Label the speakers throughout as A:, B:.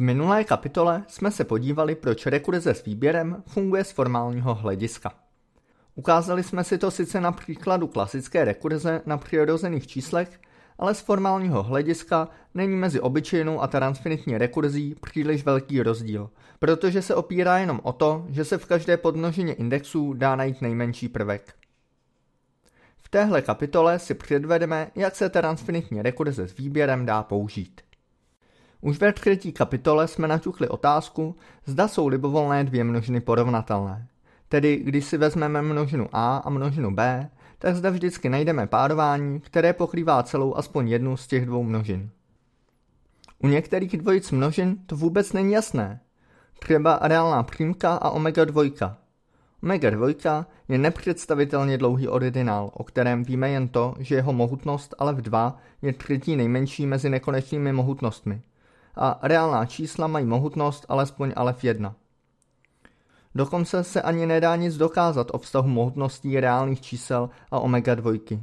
A: V minulé kapitole jsme se podívali, proč rekurze s výběrem funguje z formálního hlediska. Ukázali jsme si to sice na příkladu klasické rekurze na přirozených číslech, ale z formálního hlediska není mezi obyčejnou a transfinitní rekurzí příliš velký rozdíl, protože se opírá jenom o to, že se v každé podmnožině indexů dá najít nejmenší prvek. V téhle kapitole si předvedeme, jak se transfinitní rekurze s výběrem dá použít. Už ve třetí kapitole jsme načuchli otázku, zda jsou libovolné dvě množiny porovnatelné. Tedy, když si vezmeme množinu a a množinu b, tak zde vždycky najdeme párování, které pokrývá celou aspoň jednu z těch dvou množin. U některých dvojic množin to vůbec není jasné. Třeba reálná přímka a omega dvojka. Omega dvojka je nepředstavitelně dlouhý ordinál, o kterém víme jen to, že jeho mohutnost ale v 2 je třetí nejmenší mezi nekonečnými mohutnostmi a reálná čísla mají mohutnost alespoň alef 1. Dokonce se ani nedá nic dokázat o vztahu mohutností reálných čísel a omega dvojky.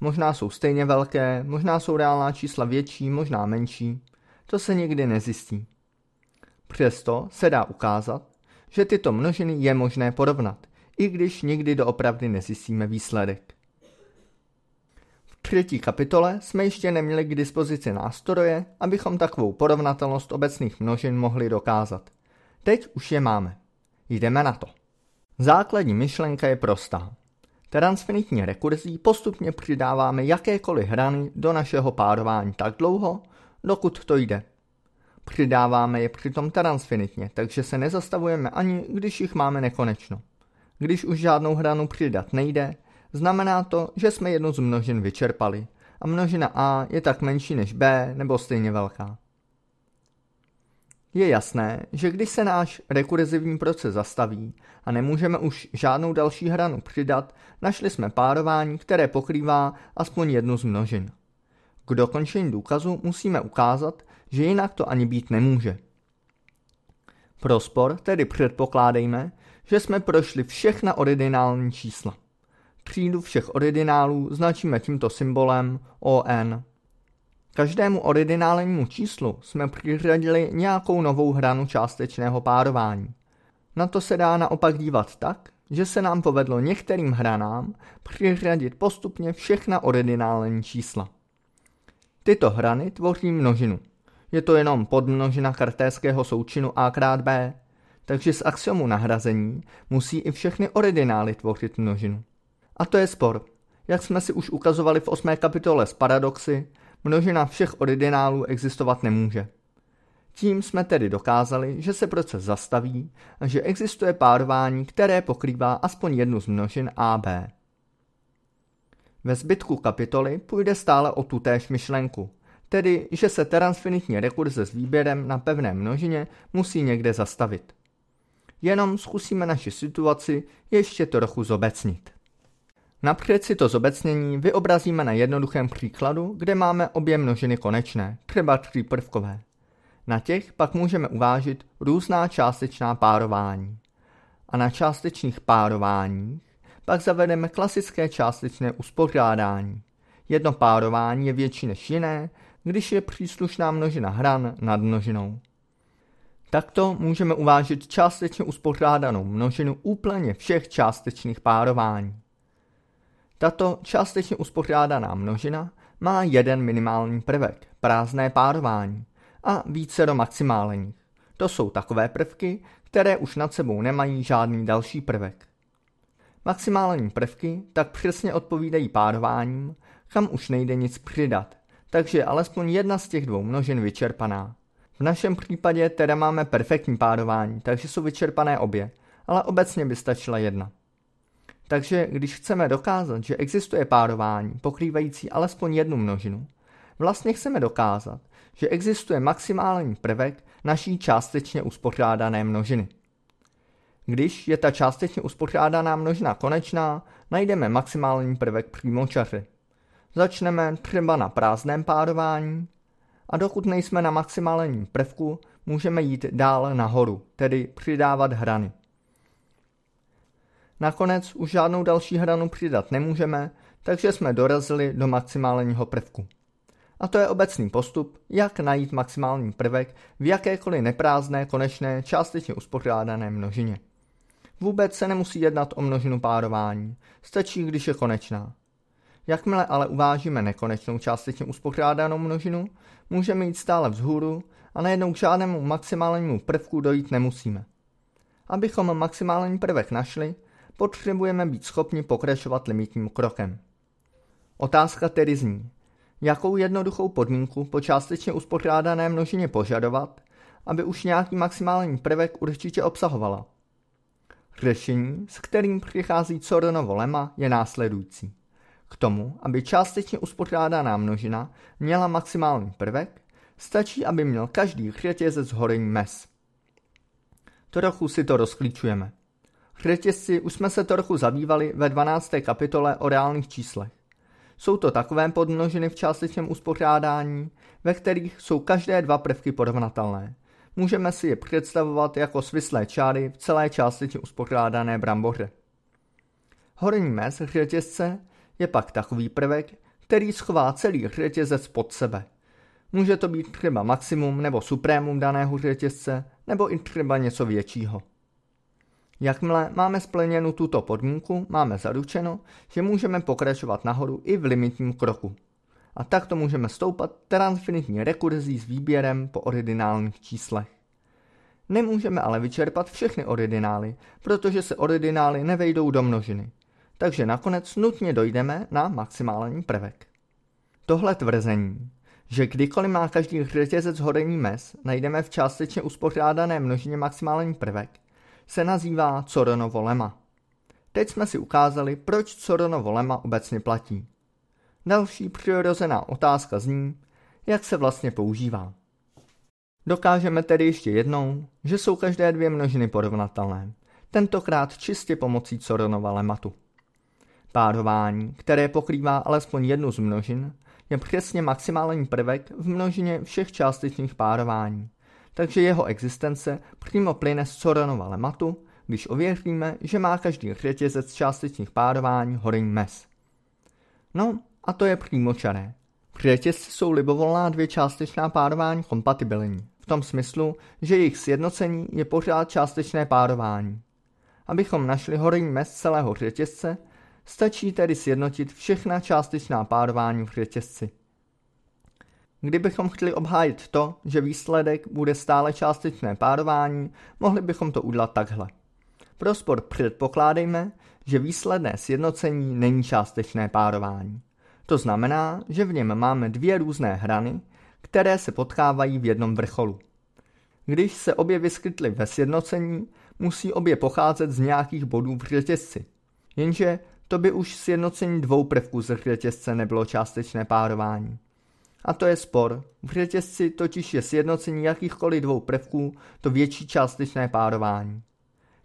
A: Možná jsou stejně velké, možná jsou reálná čísla větší, možná menší. To se nikdy nezjistí. Přesto se dá ukázat, že tyto množiny je možné porovnat, i když nikdy doopravdy nezjistíme výsledek. V třetí kapitole jsme ještě neměli k dispozici nástroje, abychom takovou porovnatelnost obecných množin mohli dokázat. Teď už je máme. Jdeme na to. Základní myšlenka je prostá. Transfinitní rekurzí postupně přidáváme jakékoliv hrany do našeho párování tak dlouho, dokud to jde. Přidáváme je přitom transfinitně, takže se nezastavujeme ani, když jich máme nekonečno. Když už žádnou hranu přidat nejde, Znamená to, že jsme jednu z množin vyčerpali a množina a je tak menší než b nebo stejně velká. Je jasné, že když se náš rekurzivní proces zastaví a nemůžeme už žádnou další hranu přidat, našli jsme párování, které pokrývá aspoň jednu z množin. K dokončení důkazu musíme ukázat, že jinak to ani být nemůže. Pro spor tedy předpokládejme, že jsme prošli všechna originální čísla. Třídu všech ordinálů značíme tímto symbolem ON. Každému ordinálnímu číslu jsme přiřadili nějakou novou hranu částečného párování. Na to se dá naopak dívat tak, že se nám povedlo některým hranám přiřadit postupně všechna ordinální čísla. Tyto hrany tvoří množinu. Je to jenom podmnožina kartéského součinu a krát b, takže z axiomu nahrazení musí i všechny ordinály tvořit množinu. A to je spor. Jak jsme si už ukazovali v osmé kapitole s paradoxy, množina všech originálů existovat nemůže. Tím jsme tedy dokázali, že se proces zastaví a že existuje párování, které pokrývá aspoň jednu z množin AB. Ve zbytku kapitoly půjde stále o tutéž myšlenku, tedy že se transfinitní rekurze s výběrem na pevné množině musí někde zastavit. Jenom zkusíme naši situaci ještě trochu zobecnit. Například si to zobecnění vyobrazíme na jednoduchém příkladu, kde máme obě množiny konečné, třeba tříprvkové. Na těch pak můžeme uvážit různá částečná párování. A na částečných párováních pak zavedeme klasické částečné uspořádání. Jedno párování je větší než jiné, když je příslušná množina hran nad množinou. Takto můžeme uvážit částečně uspořádanou množinu úplně všech částečných párování. Tato částečně uspořádaná množina má jeden minimální prvek, prázdné párování, a více do maximálních. To jsou takové prvky, které už nad sebou nemají žádný další prvek. Maximální prvky tak přesně odpovídají párováním, kam už nejde nic přidat, takže je alespoň jedna z těch dvou množin vyčerpaná. V našem případě teda máme perfektní párování, takže jsou vyčerpané obě, ale obecně by stačila jedna. Takže když chceme dokázat, že existuje párování pokrývající alespoň jednu množinu, vlastně chceme dokázat, že existuje maximální prvek naší částečně uspořádané množiny. Když je ta částečně uspořádaná množina konečná, najdeme maximální prvek přímočaře. Začneme třeba na prázdném párování a dokud nejsme na maximálním prvku, můžeme jít dál nahoru, tedy přidávat hrany. Nakonec už žádnou další hranu přidat nemůžeme, takže jsme dorazili do maximálního prvku. A to je obecný postup, jak najít maximální prvek v jakékoliv neprázdné, konečné, částečně uspořádané množině. Vůbec se nemusí jednat o množinu párování, stačí, když je konečná. Jakmile ale uvážíme nekonečnou částečně uspořádanou množinu, můžeme jít stále vzhůru a najednou k žádnému maximálnímu prvku dojít nemusíme. Abychom maximální prvek našli, potřebujeme být schopni pokračovat limitním krokem. Otázka tedy zní, jakou jednoduchou podmínku po částečně uspořádané množině požadovat, aby už nějaký maximální prvek určitě obsahovala. Řešení, s kterým přichází Coronovo lema, je následující. K tomu, aby částečně uspořádaná množina měla maximální prvek, stačí, aby měl každý řetězec horeň mes. Trochu si to rozklíčujeme – Řetězci už jsme se trochu zabývali ve 12. kapitole o reálných číslech. Jsou to takové podmnožiny v částečném uspořádání, ve kterých jsou každé dva prvky porovnatelné. Můžeme si je představovat jako svislé čáry v celé částečně uspořádané bramboře. Horní mez řetězce je pak takový prvek, který schová celý řetězec pod sebe. Může to být třeba maximum nebo supremum daného řetězce, nebo i třeba něco většího. Jakmile máme splněnu tuto podmínku, máme zaručeno, že můžeme pokračovat nahoru i v limitním kroku. A takto můžeme stoupat transfinitní rekurzí s výběrem po ordinálních číslech. Nemůžeme ale vyčerpat všechny ordinály, protože se ordinály nevejdou do množiny. Takže nakonec nutně dojdeme na maximální prvek. Tohle tvrzení, že kdykoliv má každý řetězec horení mes, najdeme v částečně uspořádané množině maximální prvek, se nazývá Coronovo lema. Teď jsme si ukázali, proč Coronovo lema obecně platí. Další přirozená otázka zní, jak se vlastně používá. Dokážeme tedy ještě jednou, že jsou každé dvě množiny porovnatelné, tentokrát čistě pomocí Coronova lematu. Párování, které pokrývá alespoň jednu z množin, je přesně maximální prvek v množině všech částečných párování takže jeho existence přímo plyne z Coronova lematu, když ověříme, že má každý řetězec částečných párování horní mes. No, a to je přímočaré. V řetězci jsou libovolná dvě částečná párování kompatibilní, v tom smyslu, že jejich sjednocení je pořád částečné párování. Abychom našli horní mes celého řetězce, stačí tedy sjednotit všechna částečná párování v řetězci. Kdybychom chtěli obhájit to, že výsledek bude stále částečné párování, mohli bychom to udělat takhle. Pro spor předpokládejme, že výsledné sjednocení není částečné párování. To znamená, že v něm máme dvě různé hrany, které se potkávají v jednom vrcholu. Když se obě vyskytly ve sjednocení, musí obě pocházet z nějakých bodů v řetězci. Jenže to by už sjednocení dvou prvků z řetězce nebylo částečné párování. A to je spor. V řetězci totiž je sjednocení jakýchkoliv dvou prvků to větší částečné párování.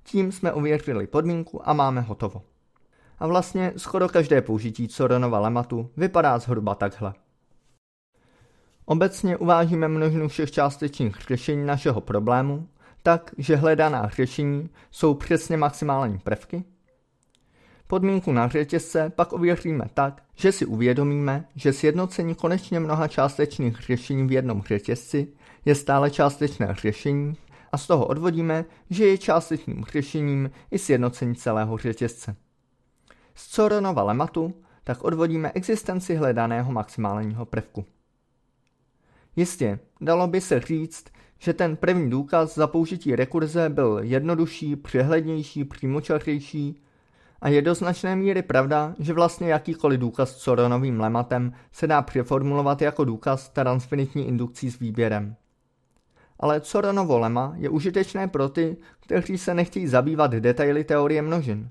A: Tím jsme uvěřili podmínku a máme hotovo. A vlastně skoro každé použití Coronova lematu vypadá zhruba takhle. Obecně uvážíme množinu všech částečných řešení našeho problému, tak, že hledaná řešení jsou přesně maximální prvky, Podmínku na řetězce pak ověříme tak, že si uvědomíme, že sjednocení konečně mnoha částečných řešení v jednom řetězci je stále částečné řešení a z toho odvodíme, že je částečným řešením i sjednocení celého řetězce. Z Coronova lematu tak odvodíme existenci hledaného maximálního prvku. Jistě, dalo by se říct, že ten první důkaz za použití rekurze byl jednodušší, přehlednější, přímočařejší a je do značné míry pravda, že vlastně jakýkoliv důkaz s coronovým lematem se dá přeformulovat jako důkaz transfinitní indukcí s výběrem. Ale coronovo lema je užitečné pro ty, kteří se nechtějí zabývat detaily teorie množin.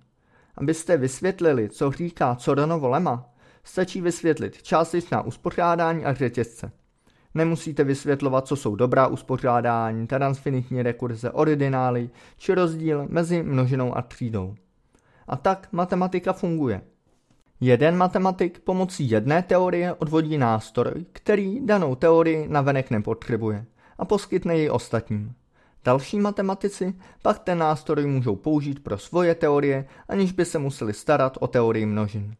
A: Abyste vysvětlili, co říká coronovo lema, stačí vysvětlit částečná uspořádání a řetězce. Nemusíte vysvětlovat, co jsou dobrá uspořádání, transfinitní rekurze, ordinály či rozdíl mezi množinou a třídou. A tak matematika funguje. Jeden matematik pomocí jedné teorie odvodí nástroj, který danou teorii navenek nepotřebuje a poskytne ji ostatním. Další matematici pak ten nástroj můžou použít pro svoje teorie, aniž by se museli starat o teorii množin.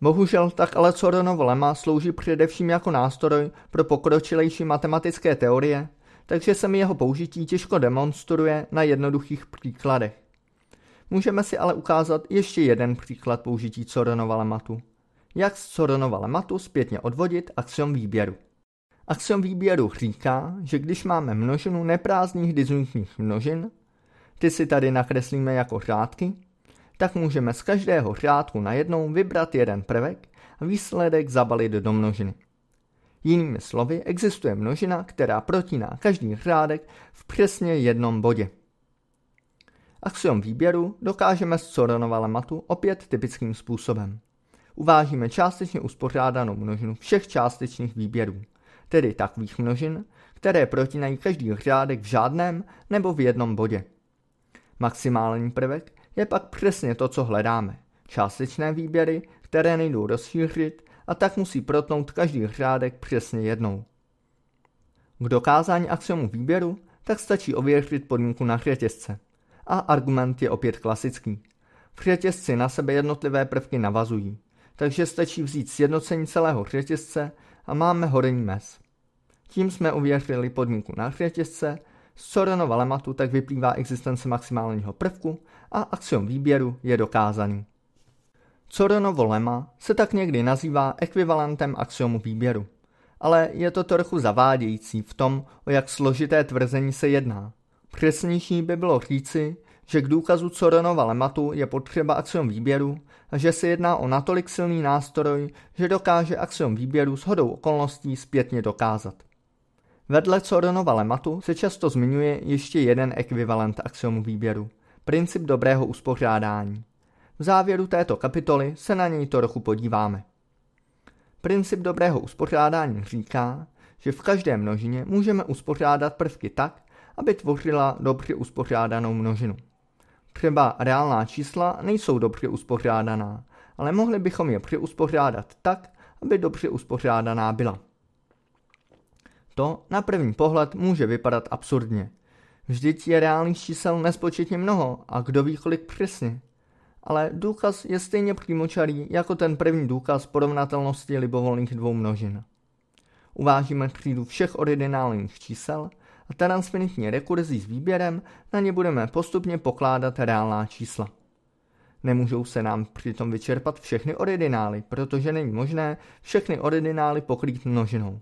A: Bohužel tak ale Coronovo lema slouží především jako nástroj pro pokročilejší matematické teorie, takže se mi jeho použití těžko demonstruje na jednoduchých příkladech. Můžeme si ale ukázat ještě jeden příklad použití Coronova lematu. Jak z Coronova lematu zpětně odvodit axiom výběru. Axiom výběru říká, že když máme množinu neprázdných disjunktních množin, ty si tady nakreslíme jako řádky, tak můžeme z každého řádku najednou vybrat jeden prvek a výsledek zabalit do množiny. Jinými slovy, existuje množina, která protíná každý řádek v přesně jednom bodě. Axiom výběru dokážeme z Coronova lematu opět typickým způsobem. Uvážíme částečně uspořádanou množinu všech částečných výběrů, tedy takových množin, které protinají každý řádek v žádném nebo v jednom bodě. Maximální prvek je pak přesně to, co hledáme. Částečné výběry, které nejdou rozšířit a tak musí protnout každý řádek přesně jednou. K dokázání axiomu výběru tak stačí ověřit podmínku na řetězce – a argument je opět klasický. V řetězci na sebe jednotlivé prvky navazují, takže stačí vzít sjednocení celého řetězce a máme horení mez. Tím jsme uvěřili podmínku na řetězce, z Sorenova lematu tak vyplývá existence maximálního prvku a axiom výběru je dokázaný. Coronovo lema se tak někdy nazývá ekvivalentem axiomu výběru, ale je to trochu zavádějící v tom, o jak složité tvrzení se jedná, Přesnější by bylo říci, že k důkazu Coronova lematu je potřeba axiom výběru a že se jedná o natolik silný nástroj, že dokáže axiom výběru s hodou okolností zpětně dokázat. Vedle Coronova lematu se často zmiňuje ještě jeden ekvivalent axiomu výběru – princip dobrého uspořádání. V závěru této kapitoly se na něj trochu podíváme. Princip dobrého uspořádání říká, že v každé množině můžeme uspořádat prvky tak, aby tvořila dobře uspořádanou množinu. Třeba reálná čísla nejsou dobře uspořádaná, ale mohli bychom je přeuspořádat tak, aby dobře uspořádaná byla. To na první pohled může vypadat absurdně. Vždyť je reálných čísel nespočetně mnoho a kdo ví kolik přesně. Ale důkaz je stejně přímočarý jako ten první důkaz porovnatelnosti libovolných dvou množin. Uvážíme třídu všech originálních čísel – a transparentní rekurzí s výběrem, na ně budeme postupně pokládat reálná čísla. Nemůžou se nám přitom vyčerpat všechny ordinály, protože není možné všechny ordinály pokrýt množinou.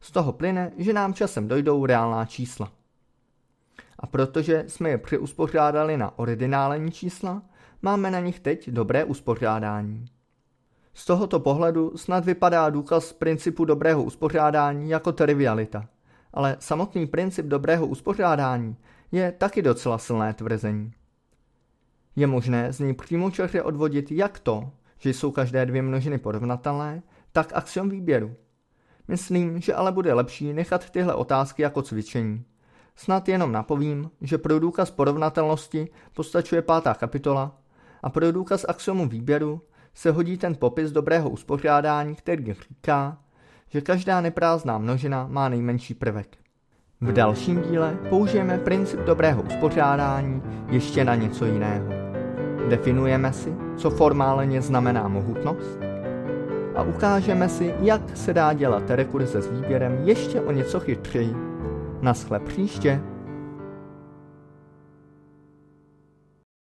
A: Z toho plyne, že nám časem dojdou reálná čísla. A protože jsme je přeuspořádali na ordinální čísla, máme na nich teď dobré uspořádání. Z tohoto pohledu snad vypadá důkaz principu dobrého uspořádání jako trivialita – ale samotný princip dobrého uspořádání je taky docela silné tvrzení. Je možné z ní přímočaře odvodit jak to, že jsou každé dvě množiny porovnatelné, tak axiom výběru. Myslím, že ale bude lepší nechat tyhle otázky jako cvičení. Snad jenom napovím, že pro důkaz porovnatelnosti postačuje pátá kapitola a pro důkaz axiomu výběru se hodí ten popis dobrého uspořádání, který říká, že každá neprázdná množina má nejmenší prvek. V dalším díle použijeme princip dobrého uspořádání ještě na něco jiného. Definujeme si, co formálně znamená mohutnost a ukážeme si, jak se dá dělat rekurze s výběrem ještě o něco chytřeji. Naschle příště.